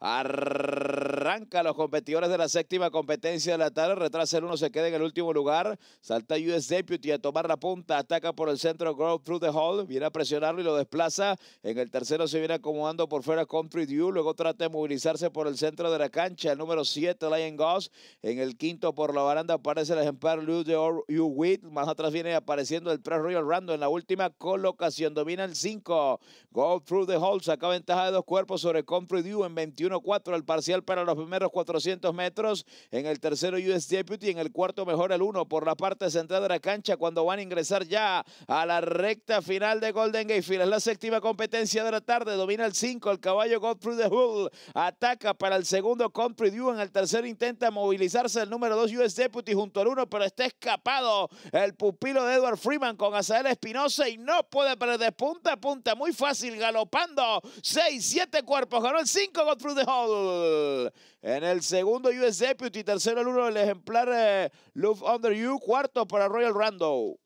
Arr- los competidores de la séptima competencia de la tarde. Retrasa el uno, se queda en el último lugar. Salta US Deputy a tomar la punta. Ataca por el centro go through the hall. Viene a presionarlo y lo desplaza. En el tercero se viene acomodando por fuera Country Dew. Luego trata de movilizarse por el centro de la cancha. El número 7, Lion Goss. En el quinto por la baranda aparece el ejemplar Lou de Más atrás viene apareciendo el 3 Royal Rando. En la última colocación domina el 5. Go through the hall. Saca ventaja de dos cuerpos sobre Comfrey Dew en 21-4. El parcial para los primeros 400 metros. En el tercero, US Deputy. En el cuarto, mejor el uno por la parte central de la cancha cuando van a ingresar ya a la recta final de Golden Gate Es la séptima competencia de la tarde. Domina el 5, el caballo Godfrey de Hull. Ataca para el segundo Country View. En el tercero intenta movilizarse el número 2 US Deputy junto al uno, pero está escapado el pupilo de Edward Freeman con Azael Espinosa y no puede perder punta a punta. Muy fácil, galopando. 6, 7 cuerpos. Ganó el 5 Godfrey de Hull. En el segundo, US Deputy. Tercero, el uno, del ejemplar eh, Love Under You. Cuarto para Royal Rando.